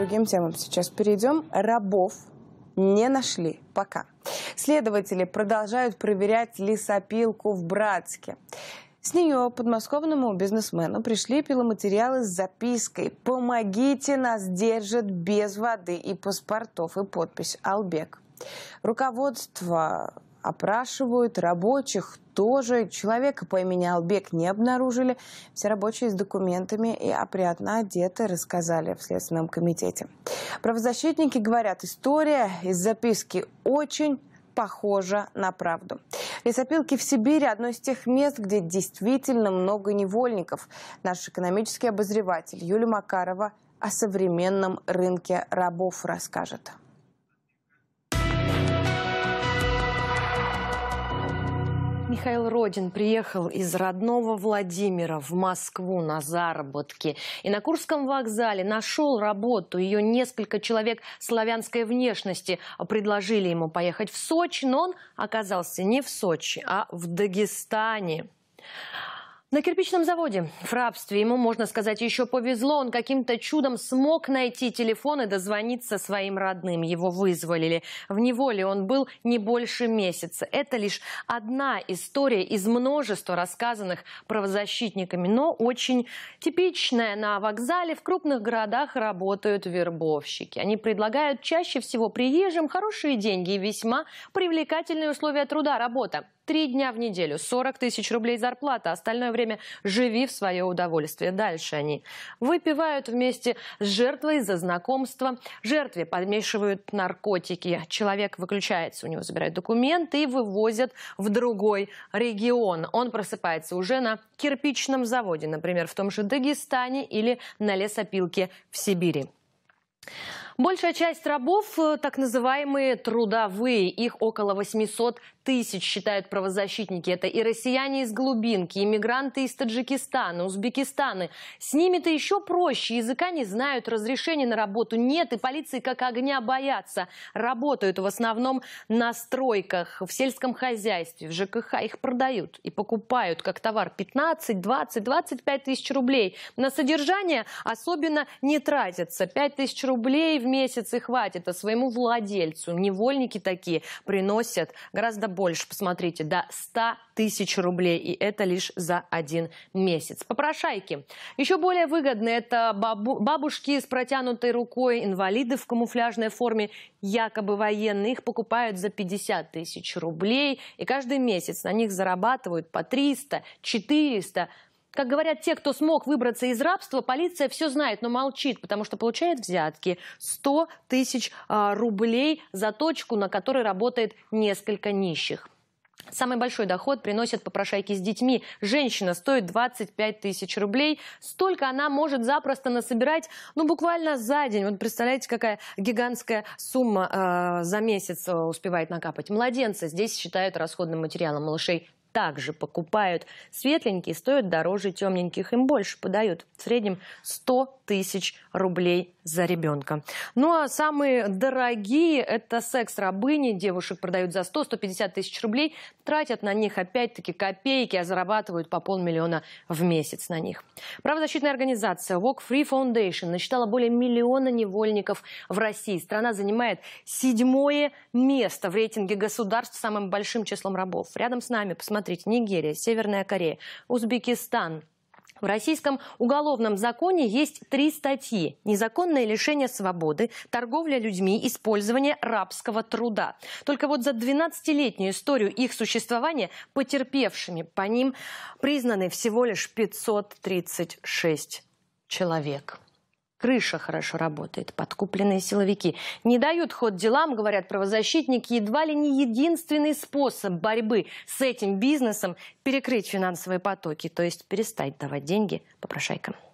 другим темам сейчас перейдем. Рабов не нашли пока. Следователи продолжают проверять лесопилку в Братске. С нее подмосковному бизнесмену пришли пиломатериалы с запиской «Помогите, нас держат без воды и паспортов» и подпись «Албек». Руководство опрашивают рабочих, тоже. Человека по имени Албек не обнаружили. Все рабочие с документами и опрятно одеты рассказали в Следственном комитете. Правозащитники говорят, история из записки очень похожа на правду. Лесопилки в Сибири – одно из тех мест, где действительно много невольников. Наш экономический обозреватель Юлия Макарова о современном рынке рабов расскажет. Михаил Родин приехал из родного Владимира в Москву на заработки. И на Курском вокзале нашел работу. Ее несколько человек славянской внешности предложили ему поехать в Сочи, но он оказался не в Сочи, а в Дагестане. На кирпичном заводе в рабстве ему, можно сказать, еще повезло. Он каким-то чудом смог найти телефон и дозвониться своим родным. Его вызволили. В неволе он был не больше месяца. Это лишь одна история из множества рассказанных правозащитниками, но очень типичная. На вокзале в крупных городах работают вербовщики. Они предлагают чаще всего приезжим хорошие деньги и весьма привлекательные условия труда, работа три дня в неделю, 40 тысяч рублей зарплата, остальное время живи в свое удовольствие. Дальше они выпивают вместе с жертвой за знакомство. Жертве подмешивают наркотики. Человек выключается, у него забирают документы и вывозят в другой регион. Он просыпается уже на кирпичном заводе, например, в том же Дагестане или на лесопилке в Сибири. Большая часть рабов э, – так называемые трудовые. Их около 800 тысяч, считают правозащитники. Это и россияне из глубинки, иммигранты из Таджикистана, Узбекистана. С ними-то еще проще. Языка не знают, разрешения на работу нет, и полиции как огня боятся. Работают в основном на стройках, в сельском хозяйстве, в ЖКХ. Их продают и покупают как товар 15, 20, 25 тысяч рублей. На содержание особенно не тратятся. 5 тысяч рублей в месяц и хватит, а своему владельцу невольники такие приносят гораздо больше, посмотрите, до 100 тысяч рублей, и это лишь за один месяц. Попрошайки. Еще более выгодны это бабу бабушки с протянутой рукой, инвалиды в камуфляжной форме, якобы военные. Их покупают за 50 тысяч рублей, и каждый месяц на них зарабатывают по 300, 400, как говорят те, кто смог выбраться из рабства, полиция все знает, но молчит, потому что получает взятки 100 тысяч а, рублей за точку, на которой работает несколько нищих. Самый большой доход приносят попрошайки с детьми. Женщина стоит 25 тысяч рублей. Столько она может запросто насобирать, ну, буквально за день. Вот представляете, какая гигантская сумма э, за месяц а, успевает накапать. Младенцы здесь считают расходным материалом малышей также покупают. Светленькие стоят дороже темненьких, им больше подают. В среднем 100 тысяч рублей за ребенка. Ну а самые дорогие – это секс-рабыни. Девушек продают за 100-150 тысяч рублей, тратят на них опять-таки копейки, а зарабатывают по полмиллиона в месяц на них. Правозащитная организация Walk Free Foundation насчитала более миллиона невольников в России. Страна занимает седьмое место в рейтинге государств с самым большим числом рабов. Рядом с нами, посмотрите, Смотрите, Нигерия, Северная Корея, Узбекистан, в российском уголовном законе есть три статьи. Незаконное лишение свободы, торговля людьми, использование рабского труда. Только вот за 12-летнюю историю их существования потерпевшими по ним признаны всего лишь 536 человек. Крыша хорошо работает, подкупленные силовики не дают ход делам, говорят правозащитники, едва ли не единственный способ борьбы с этим бизнесом – перекрыть финансовые потоки, то есть перестать давать деньги попрошайкам.